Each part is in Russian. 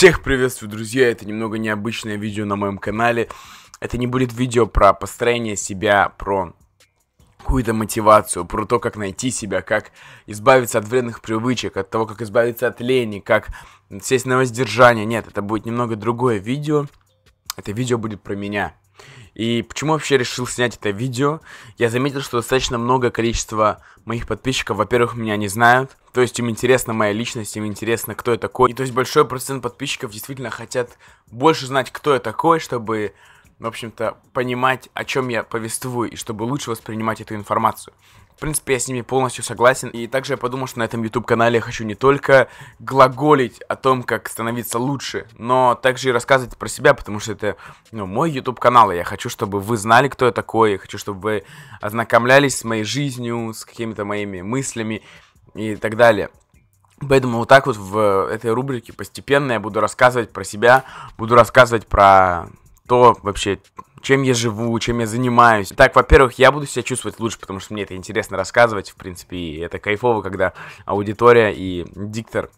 Всех приветствую, друзья! Это немного необычное видео на моем канале. Это не будет видео про построение себя, про какую-то мотивацию, про то, как найти себя, как избавиться от вредных привычек, от того, как избавиться от лени, как сесть на воздержание. Нет, это будет немного другое видео. Это видео будет про меня. И почему вообще решил снять это видео? Я заметил, что достаточно много количества моих подписчиков, во-первых, меня не знают, то есть им интересна моя личность, им интересно, кто я такой. И то есть большой процент подписчиков действительно хотят больше знать, кто я такой, чтобы, в общем-то, понимать, о чем я повествую, и чтобы лучше воспринимать эту информацию. В принципе, я с ними полностью согласен. И также я подумал, что на этом YouTube-канале я хочу не только глаголить о том, как становиться лучше, но также и рассказывать про себя, потому что это ну, мой YouTube-канал, и я хочу, чтобы вы знали, кто я такой, я хочу, чтобы вы ознакомлялись с моей жизнью, с какими-то моими мыслями и так далее. Поэтому вот так вот в этой рубрике постепенно я буду рассказывать про себя, буду рассказывать про то вообще, чем я живу, чем я занимаюсь. Так, во-первых, я буду себя чувствовать лучше, потому что мне это интересно рассказывать, в принципе, и это кайфово, когда аудитория и диктор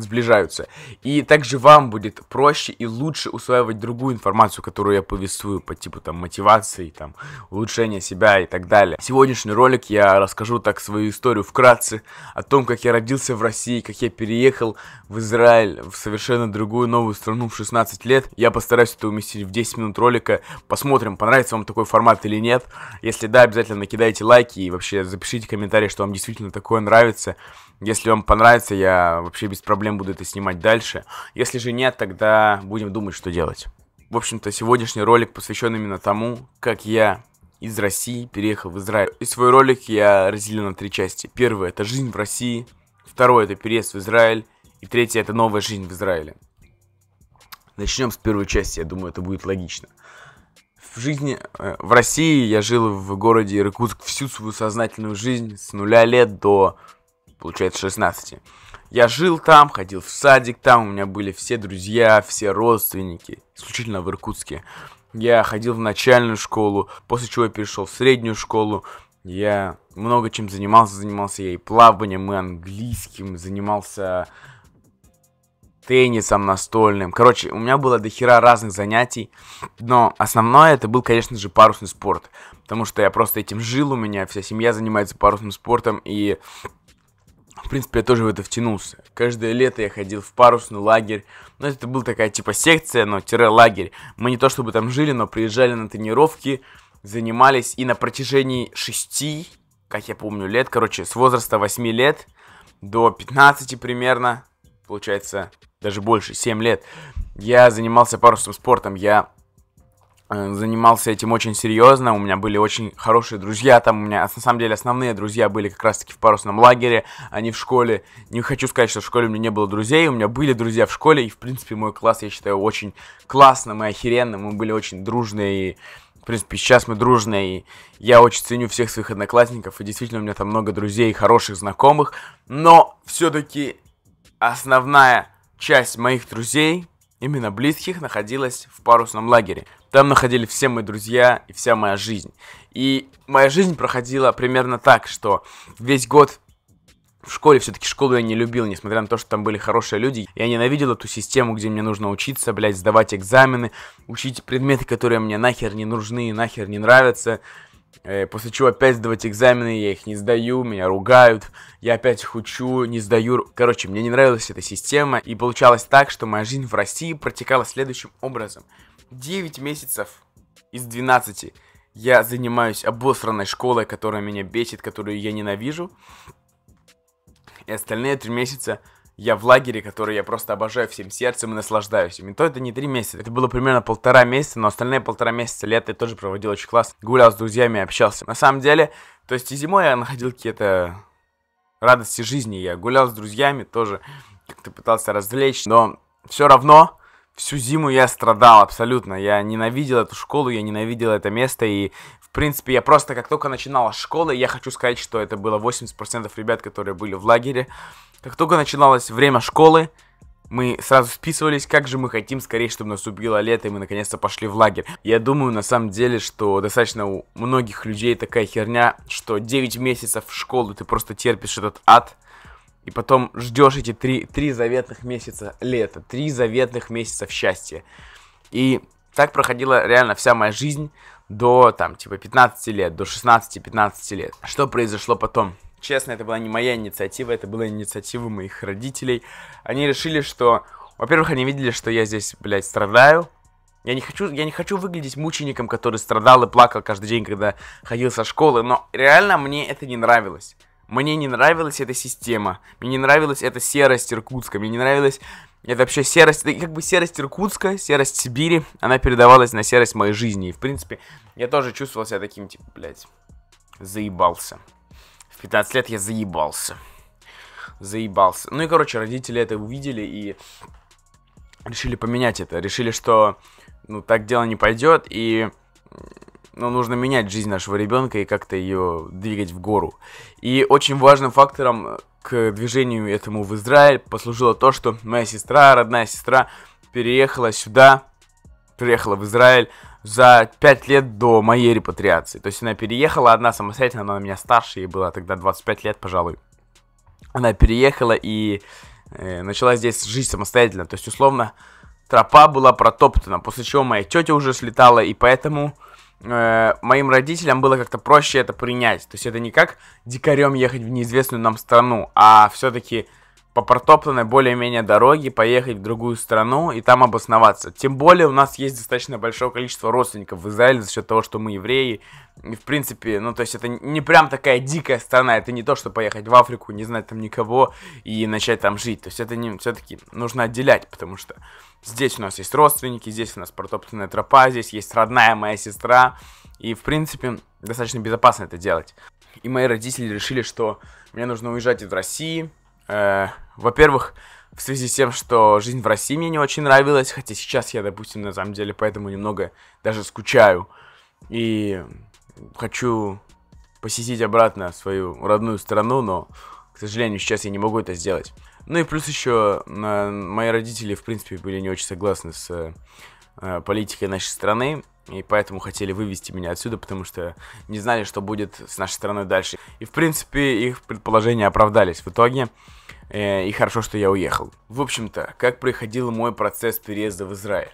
сближаются. И также вам будет проще и лучше усваивать другую информацию, которую я повествую по типу там мотивации, там улучшения себя и так далее. сегодняшний ролик я расскажу так свою историю вкратце о том, как я родился в России, как я переехал в Израиль, в совершенно другую новую страну в 16 лет. Я постараюсь это уместить в 10 минут ролика. Посмотрим, понравится вам такой формат или нет. Если да, обязательно накидайте лайки и вообще запишите комментарий, что вам действительно такое нравится. Если вам понравится, я вообще без проблем буду это снимать дальше. Если же нет, тогда будем думать, что делать. В общем-то, сегодняшний ролик посвящен именно тому, как я из России переехал в Израиль. И свой ролик я разделил на три части. Первое – это жизнь в России. Второе – это переезд в Израиль. И третье – это новая жизнь в Израиле. Начнем с первой части, я думаю, это будет логично. В жизни э, в России я жил в городе Иркутск всю свою сознательную жизнь с нуля лет до получается 16. Я жил там, ходил в садик там, у меня были все друзья, все родственники, исключительно в Иркутске. Я ходил в начальную школу, после чего я перешел в среднюю школу. Я много чем занимался, занимался я и плаванием, и английским, занимался теннисом настольным. Короче, у меня было дохера разных занятий, но основное это был, конечно же, парусный спорт, потому что я просто этим жил, у меня вся семья занимается парусным спортом, и в принципе, я тоже в это втянулся. Каждое лето я ходил в парусный лагерь. Ну, это была такая типа секция, но тире лагерь. Мы не то чтобы там жили, но приезжали на тренировки, занимались. И на протяжении шести, как я помню, лет, короче, с возраста 8 лет до 15 примерно, получается, даже больше, 7 лет, я занимался парусным спортом. Я Э, занимался этим очень серьезно, у меня были очень хорошие друзья там, у меня на самом деле основные друзья были как раз таки в парусном лагере, а не в школе. Не хочу сказать, что в школе у меня не было друзей, у меня были друзья в школе, и в принципе мой класс, я считаю, очень классным и охеренным, мы были очень дружные и в принципе, сейчас мы дружные, и я очень ценю всех своих одноклассников, и действительно у меня там много друзей, и хороших знакомых, но все-таки основная часть моих друзей, именно близких, находилась в парусном лагере. Там находили все мои друзья и вся моя жизнь. И моя жизнь проходила примерно так, что весь год в школе все-таки школу я не любил, несмотря на то, что там были хорошие люди. Я ненавидел эту систему, где мне нужно учиться, блядь, сдавать экзамены, учить предметы, которые мне нахер не нужны, нахер не нравятся. Э, после чего опять сдавать экзамены, я их не сдаю, меня ругают, я опять хучу, не сдаю. Короче, мне не нравилась эта система, и получалось так, что моя жизнь в России протекала следующим образом. 9 месяцев из 12 я занимаюсь обосранной школой, которая меня бесит, которую я ненавижу. И остальные 3 месяца я в лагере, который я просто обожаю всем сердцем и наслаждаюсь И то это не три месяца, это было примерно полтора месяца, но остальные полтора месяца лета я тоже проводил очень классно, гулял с друзьями, общался. На самом деле, то есть и зимой я находил какие-то радости жизни, я гулял с друзьями, тоже как-то пытался развлечь, но все равно всю зиму я страдал абсолютно. Я ненавидел эту школу, я ненавидел это место, и принципе, я просто, как только начинала школы, я хочу сказать, что это было 80% ребят, которые были в лагере. Как только начиналось время школы, мы сразу списывались, как же мы хотим скорее, чтобы наступило лето, и мы наконец-то пошли в лагерь. Я думаю, на самом деле, что достаточно у многих людей такая херня, что 9 месяцев школы ты просто терпишь этот ад, и потом ждешь эти три, три заветных месяца лета, три заветных месяца счастья. И так проходила реально вся моя жизнь до, там, типа, 15 лет, до 16-15 лет. Что произошло потом? Честно, это была не моя инициатива, это была инициатива моих родителей. Они решили, что... Во-первых, они видели, что я здесь, блядь, страдаю. Я не, хочу, я не хочу выглядеть мучеником, который страдал и плакал каждый день, когда ходил со школы, но реально мне это не нравилось. Мне не нравилась эта система, мне не нравилась эта серость Иркутска, мне не нравилось это вообще серость, как бы серость Иркутска, серость Сибири, она передавалась на серость моей жизни. И, в принципе, я тоже чувствовал себя таким, типа, блядь, заебался. В 15 лет я заебался. Заебался. Ну и, короче, родители это увидели и решили поменять это. Решили, что, ну, так дело не пойдет, и ну нужно менять жизнь нашего ребенка и как-то ее двигать в гору. И очень важным фактором к движению этому в Израиль послужило то, что моя сестра, родная сестра, переехала сюда, приехала в Израиль за 5 лет до моей репатриации. То есть она переехала одна самостоятельно, она на меня старше, ей было тогда 25 лет, пожалуй. Она переехала и э, начала здесь жить самостоятельно. То есть, условно, тропа была протоптана, после чего моя тетя уже слетала, и поэтому э, моим родителям было как-то проще это принять. То есть это не как дикарем ехать в неизвестную нам страну, а все-таки по протоптанной более-менее дороге поехать в другую страну и там обосноваться. Тем более у нас есть достаточно большое количество родственников в Израиле за счет того, что мы евреи. И, в принципе, ну, то есть это не прям такая дикая страна. Это не то, что поехать в Африку, не знать там никого и начать там жить. То есть это все-таки нужно отделять, потому что здесь у нас есть родственники, здесь у нас протоптанная тропа, здесь есть родная моя сестра. И, в принципе, достаточно безопасно это делать. И мои родители решили, что мне нужно уезжать из России, Э, во-первых, в связи с тем, что жизнь в России мне не очень нравилась, хотя сейчас я, допустим, на самом деле поэтому немного даже скучаю и хочу посетить обратно свою родную страну, но, к сожалению, сейчас я не могу это сделать. Ну и плюс еще э, мои родители, в принципе, были не очень согласны с э, политикой нашей страны, и поэтому хотели вывести меня отсюда, потому что не знали, что будет с нашей страной дальше. И, в принципе, их предположения оправдались. В итоге Э, и хорошо, что я уехал. В общем-то, как проходил мой процесс переезда в Израиль.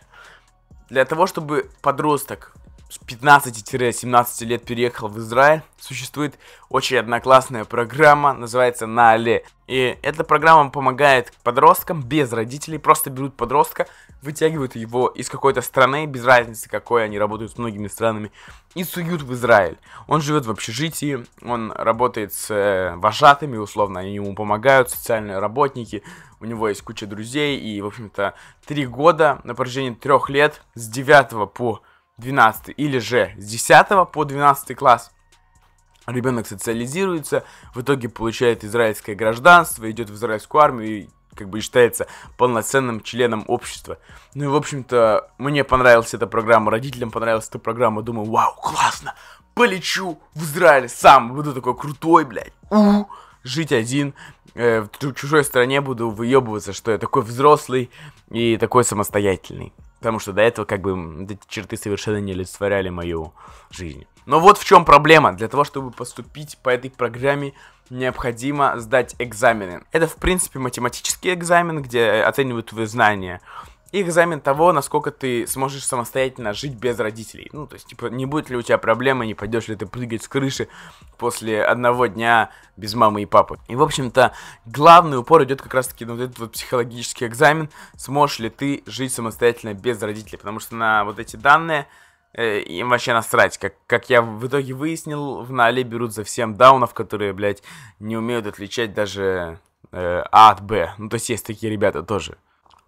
Для того, чтобы подросток с 15-17 лет переехал в Израиль, существует очень одноклассная программа, называется «Наале». И эта программа помогает подросткам без родителей, просто берут подростка, вытягивают его из какой-то страны, без разницы какой, они работают с многими странами, и суют в Израиль. Он живет в общежитии, он работает с э, вожатыми, условно, они ему помогают, социальные работники, у него есть куча друзей, и, в общем-то, три года, на протяжении трех лет, с 9 по 12 или же с 10 по 12 класс. Ребенок социализируется, в итоге получает израильское гражданство, идет в израильскую армию и как бы считается полноценным членом общества. Ну и, в общем-то, мне понравилась эта программа, родителям понравилась эта программа, думаю, вау, классно, полечу в Израиль сам, буду такой крутой, блядь, у жить один, э, в чужой стране буду выебываться, что я такой взрослый и такой самостоятельный. Потому что до этого как бы эти черты совершенно не олицетворяли мою жизнь. Но вот в чем проблема. Для того, чтобы поступить по этой программе, необходимо сдать экзамены. Это, в принципе, математический экзамен, где э, оценивают твои знания и экзамен того, насколько ты сможешь самостоятельно жить без родителей. Ну, то есть, типа, не будет ли у тебя проблемы, не пойдешь ли ты прыгать с крыши после одного дня без мамы и папы. И, в общем-то, главный упор идет как раз-таки на вот этот вот психологический экзамен, сможешь ли ты жить самостоятельно без родителей, потому что на вот эти данные э, им вообще насрать. Как, как я в итоге выяснил, в Нале берут за всем даунов, которые, блядь, не умеют отличать даже э, А от Б. Ну, то есть, есть такие ребята тоже.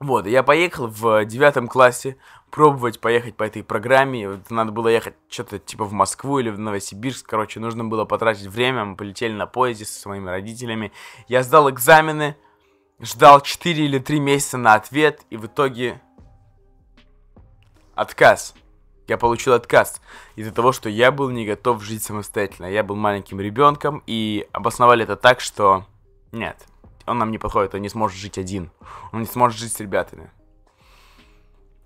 Вот, я поехал в девятом классе пробовать поехать по этой программе. Вот надо было ехать что-то типа в Москву или в Новосибирск. Короче, нужно было потратить время. Мы полетели на поезде со своими родителями. Я сдал экзамены, ждал 4 или 3 месяца на ответ, и в итоге отказ. Я получил отказ из-за того, что я был не готов жить самостоятельно. Я был маленьким ребенком, и обосновали это так, что нет, он нам не подходит, он не сможет жить один. Он не сможет жить с ребятами.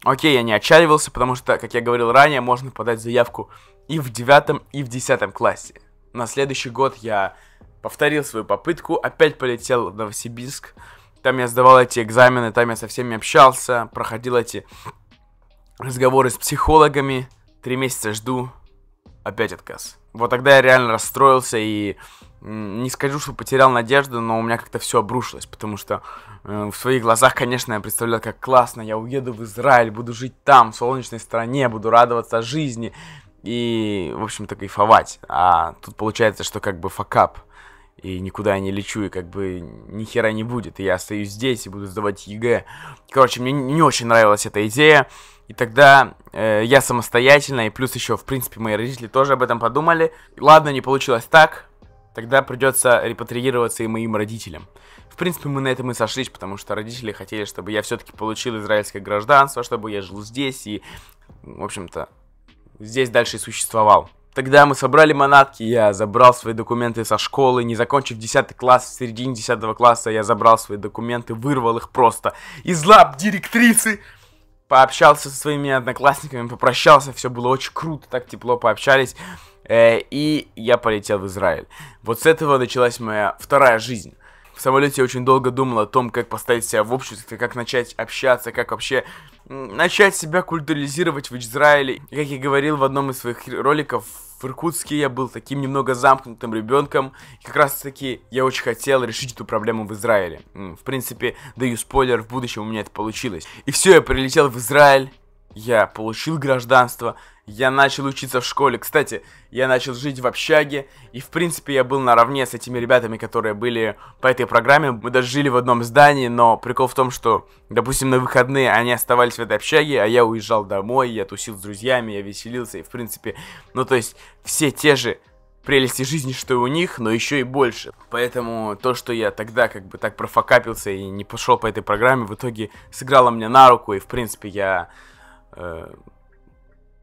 Окей, я не отчаивался, потому что, как я говорил ранее, можно подать заявку и в девятом, и в десятом классе. На следующий год я повторил свою попытку, опять полетел в Новосибирск. Там я сдавал эти экзамены, там я со всеми общался, проходил эти разговоры с психологами. Три месяца жду, опять отказ. Вот тогда я реально расстроился и не скажу, что потерял надежду, но у меня как-то все обрушилось, потому что э, в своих глазах, конечно, я представлял, как классно, я уеду в Израиль, буду жить там, в солнечной стране, буду радоваться жизни и, в общем-то, кайфовать. А тут получается, что как бы факап, и никуда я не лечу, и как бы ни хера не будет, и я остаюсь здесь и буду сдавать ЕГЭ. Короче, мне не очень нравилась эта идея, и тогда э, я самостоятельно, и плюс еще, в принципе, мои родители тоже об этом подумали. Ладно, не получилось так, тогда придется репатриироваться и моим родителям. В принципе, мы на этом и сошлись, потому что родители хотели, чтобы я все-таки получил израильское гражданство, чтобы я жил здесь и, в общем-то, здесь дальше и существовал. Тогда мы собрали манатки, я забрал свои документы со школы, не закончив 10 класс, в середине 10 класса я забрал свои документы, вырвал их просто из лап директрисы пообщался со своими одноклассниками, попрощался, все было очень круто, так тепло пообщались, э, и я полетел в Израиль. Вот с этого началась моя вторая жизнь. В самолете я очень долго думал о том, как поставить себя в обществе, как начать общаться, как вообще начать себя культуризировать в Израиле. Как я говорил в одном из своих роликов, в Иркутске я был таким немного замкнутым ребенком, и как раз таки я очень хотел решить эту проблему в Израиле. В принципе, даю спойлер, в будущем у меня это получилось. И все, я прилетел в Израиль, я получил гражданство, я начал учиться в школе. Кстати, я начал жить в общаге, и в принципе я был наравне с этими ребятами, которые были по этой программе. Мы даже жили в одном здании, но прикол в том, что, допустим, на выходные они оставались в этой общаге, а я уезжал домой, я тусил с друзьями, я веселился, и в принципе, ну то есть все те же прелести жизни, что и у них, но еще и больше. Поэтому то, что я тогда как бы так профокапился и не пошел по этой программе, в итоге сыграло мне на руку, и в принципе я Э,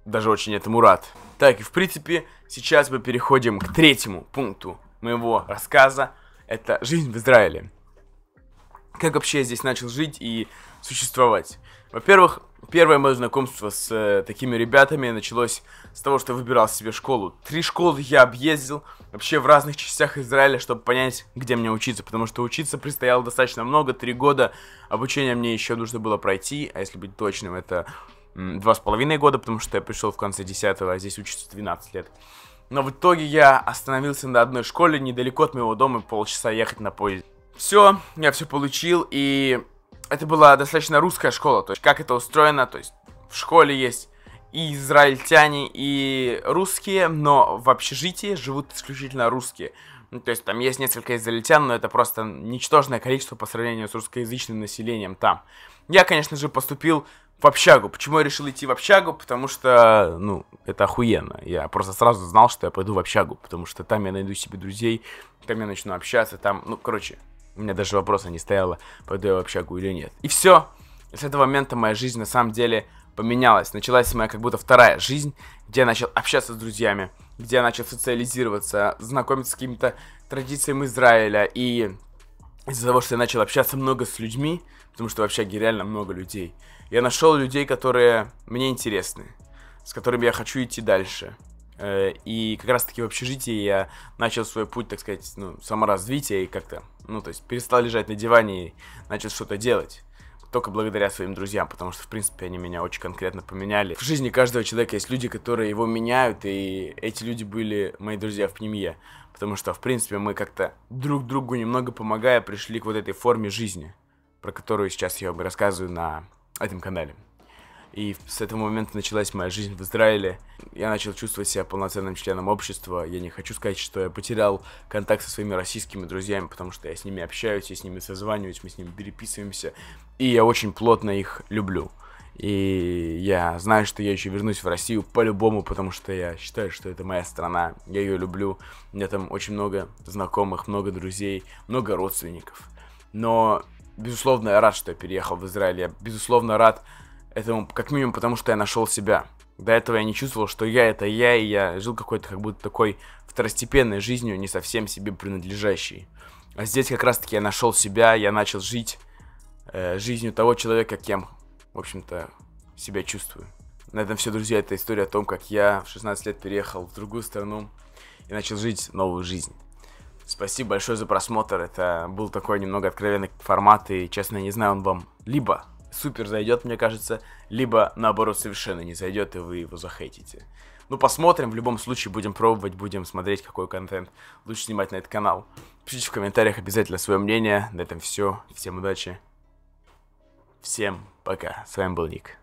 даже очень этому рад. Так, и в принципе, сейчас мы переходим к третьему пункту моего рассказа. Это жизнь в Израиле. Как вообще я здесь начал жить и существовать? Во-первых, первое мое знакомство с э, такими ребятами началось с того, что выбирал себе школу. Три школы я объездил вообще в разных частях Израиля, чтобы понять, где мне учиться, потому что учиться предстояло достаточно много, три года. Обучение мне еще нужно было пройти, а если быть точным, это два с половиной года, потому что я пришел в конце 10 а здесь учится 12 лет. Но в итоге я остановился на одной школе недалеко от моего дома, полчаса ехать на поезде. Все, я все получил, и это была достаточно русская школа, то есть как это устроено, то есть в школе есть и израильтяне, и русские, но в общежитии живут исключительно русские. Ну, то есть там есть несколько израильтян, но это просто ничтожное количество по сравнению с русскоязычным населением там. Я, конечно же, поступил в общагу. Почему я решил идти в общагу? Потому что, ну, это охуенно. Я просто сразу знал, что я пойду в общагу, потому что там я найду себе друзей, там я начну общаться, там, ну, короче, у меня даже вопроса не стояло, пойду я в общагу или нет. И все. С этого момента моя жизнь на самом деле поменялась. Началась моя как будто вторая жизнь, где я начал общаться с друзьями, где я начал социализироваться, знакомиться с какими-то традициями Израиля. И из-за того, что я начал общаться много с людьми, потому что в общаге реально много людей. Я нашел людей, которые мне интересны, с которыми я хочу идти дальше. Э, и как раз-таки в общежитии я начал свой путь, так сказать, ну, саморазвития и как-то, ну, то есть перестал лежать на диване и начал что-то делать. Только благодаря своим друзьям, потому что, в принципе, они меня очень конкретно поменяли. В жизни каждого человека есть люди, которые его меняют, и эти люди были мои друзья в пневме. Потому что, в принципе, мы как-то друг другу немного помогая пришли к вот этой форме жизни – про которую сейчас я вам рассказываю на этом канале. И с этого момента началась моя жизнь в Израиле. Я начал чувствовать себя полноценным членом общества. Я не хочу сказать, что я потерял контакт со своими российскими друзьями, потому что я с ними общаюсь, я с ними созваниваюсь, мы с ними переписываемся. И я очень плотно их люблю. И я знаю, что я еще вернусь в Россию по-любому, потому что я считаю, что это моя страна. Я ее люблю. У меня там очень много знакомых, много друзей, много родственников. Но безусловно, я рад, что я переехал в Израиль. Я, безусловно, рад этому, как минимум, потому что я нашел себя. До этого я не чувствовал, что я это я, и я жил какой-то как будто такой второстепенной жизнью, не совсем себе принадлежащей. А здесь как раз-таки я нашел себя, я начал жить э, жизнью того человека, кем, в общем-то, себя чувствую. На этом все, друзья. Это история о том, как я в 16 лет переехал в другую страну и начал жить новую жизнь. Спасибо большое за просмотр. Это был такой немного откровенный формат, и, честно, я не знаю, он вам либо супер зайдет, мне кажется, либо, наоборот, совершенно не зайдет, и вы его захейтите. Ну, посмотрим, в любом случае будем пробовать, будем смотреть, какой контент лучше снимать на этот канал. Пишите в комментариях обязательно свое мнение. На этом все. Всем удачи. Всем пока. С вами был Ник.